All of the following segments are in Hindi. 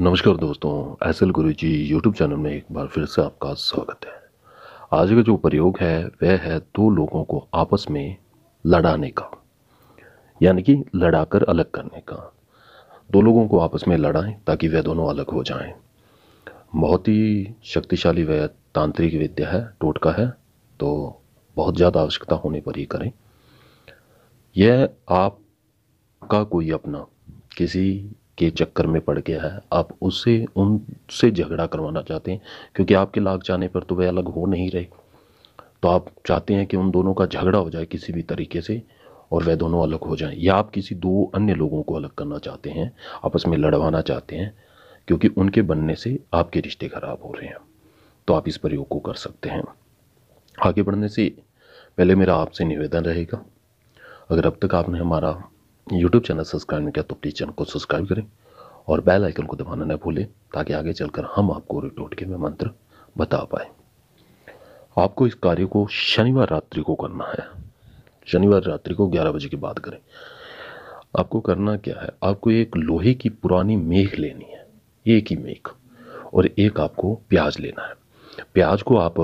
नमस्कार दोस्तों एस एल गुरु जी यूट्यूब चैनल में एक बार फिर से आपका स्वागत है आज का जो प्रयोग है वह है दो लोगों को आपस में लड़ाने का यानी कि लड़ाकर अलग करने का दो लोगों को आपस में लड़ाएं ताकि वह दोनों अलग हो जाएं बहुत ही शक्तिशाली वह तांत्रिक विद्या है टोटका है तो बहुत ज़्यादा आवश्यकता होने पर ही करें यह आपका कोई अपना किसी के चक्कर में पड़ गया है आप उसे उनसे झगड़ा करवाना चाहते हैं क्योंकि आपके लाग जाने पर तो वह अलग हो नहीं रहे तो आप चाहते हैं कि उन दोनों का झगड़ा हो जाए किसी भी तरीके से और वह दोनों अलग हो जाएं या आप किसी दो अन्य लोगों को अलग करना चाहते हैं आपस में लड़वाना चाहते हैं क्योंकि उनके बनने से आपके रिश्ते खराब हो रहे हैं तो आप इस प्रयोग को कर सकते हैं आगे बढ़ने से पहले मेरा आपसे निवेदन रहेगा अगर अब तक आपने हमारा यूट्यूब चैनल सब्सक्राइब नहीं किया तो प्लीज़ चैनल को सब्सक्राइब करें और बेल आइकन को दबाना न भूलें ताकि आगे चलकर हम आपको रिटोट के में मंत्र बता पाए आपको इस कार्य को शनिवार रात्रि को करना है शनिवार रात्रि को 11 बजे के बाद करें आपको करना क्या है आपको एक लोहे की पुरानी मेघ लेनी है एक ही मेघ और एक आपको प्याज लेना है प्याज को आप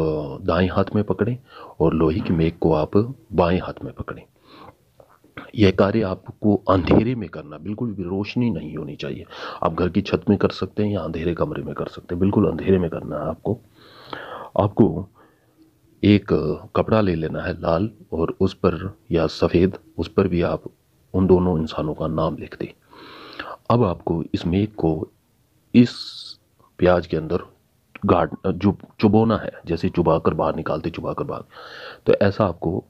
दाएं हाथ में पकड़ें और लोहे की मेघ को आप बाएं हाथ में पकड़ें यह कार्य आपको अंधेरे में करना बिल्कुल भी रोशनी नहीं होनी चाहिए आप घर की छत में कर सकते हैं या अंधेरे कमरे में कर सकते हैं बिल्कुल अंधेरे में करना है आपको आपको एक कपड़ा ले लेना है लाल और उस पर या सफ़ेद उस पर भी आप उन दोनों इंसानों का नाम लिख दें अब आपको इस मेघ को इस प्याज के अंदर गाड़ जो चुबोना है जैसे चुबा कर बाहर निकालते चुबा कर बाहर तो ऐसा आपको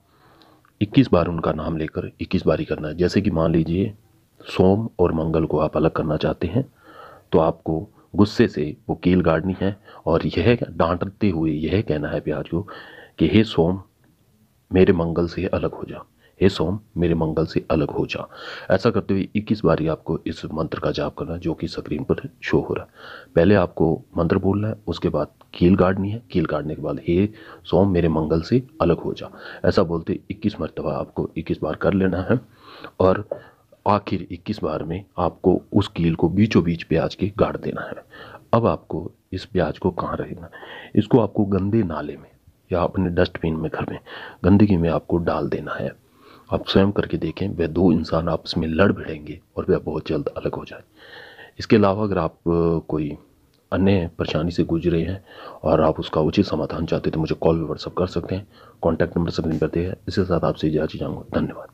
21 बार उनका नाम लेकर 21 बारी करना है जैसे कि मान लीजिए सोम और मंगल को आप अलग करना चाहते हैं तो आपको गुस्से से वो कील गाड़नी है और यह डांटते हुए यह कहना है प्याज को कि हे सोम मेरे मंगल से अलग हो जा हे सोम मेरे मंगल से अलग हो जा ऐसा करते हुए 21 बारी आपको इस मंत्र का जाप करना जो कि स्क्रीन पर शो हो रहा है पहले आपको मंत्र बोलना है उसके बाद कील गाड़नी है कील गाड़ने के बाद हे सोम मेरे मंगल से अलग हो जा ऐसा बोलते 21 मरतबा आपको 21 बार कर लेना है और आखिर 21 बार में आपको उस कील को बीचों बीच प्याज के गाड़ देना है अब आपको इस प्याज को कहाँ रहेगा इसको आपको गंदे नाले में या अपने डस्टबिन में घर में गंदगी में आपको डाल देना है आप स्वयं करके देखें वह दो इंसान आपस में लड़ भिड़ेंगे और वह बहुत जल्द अलग हो जाए इसके अलावा अगर आप कोई अन्य परेशानी से गुजर रहे हैं और आप उसका उचित समाधान चाहते हैं तो मुझे कॉल व्हाट्सअप कर सकते हैं कॉन्टैक्ट नंबर स्क्रीन पर दिया है इसके साथ आपसे इजाज़त चाहूँगा धन्यवाद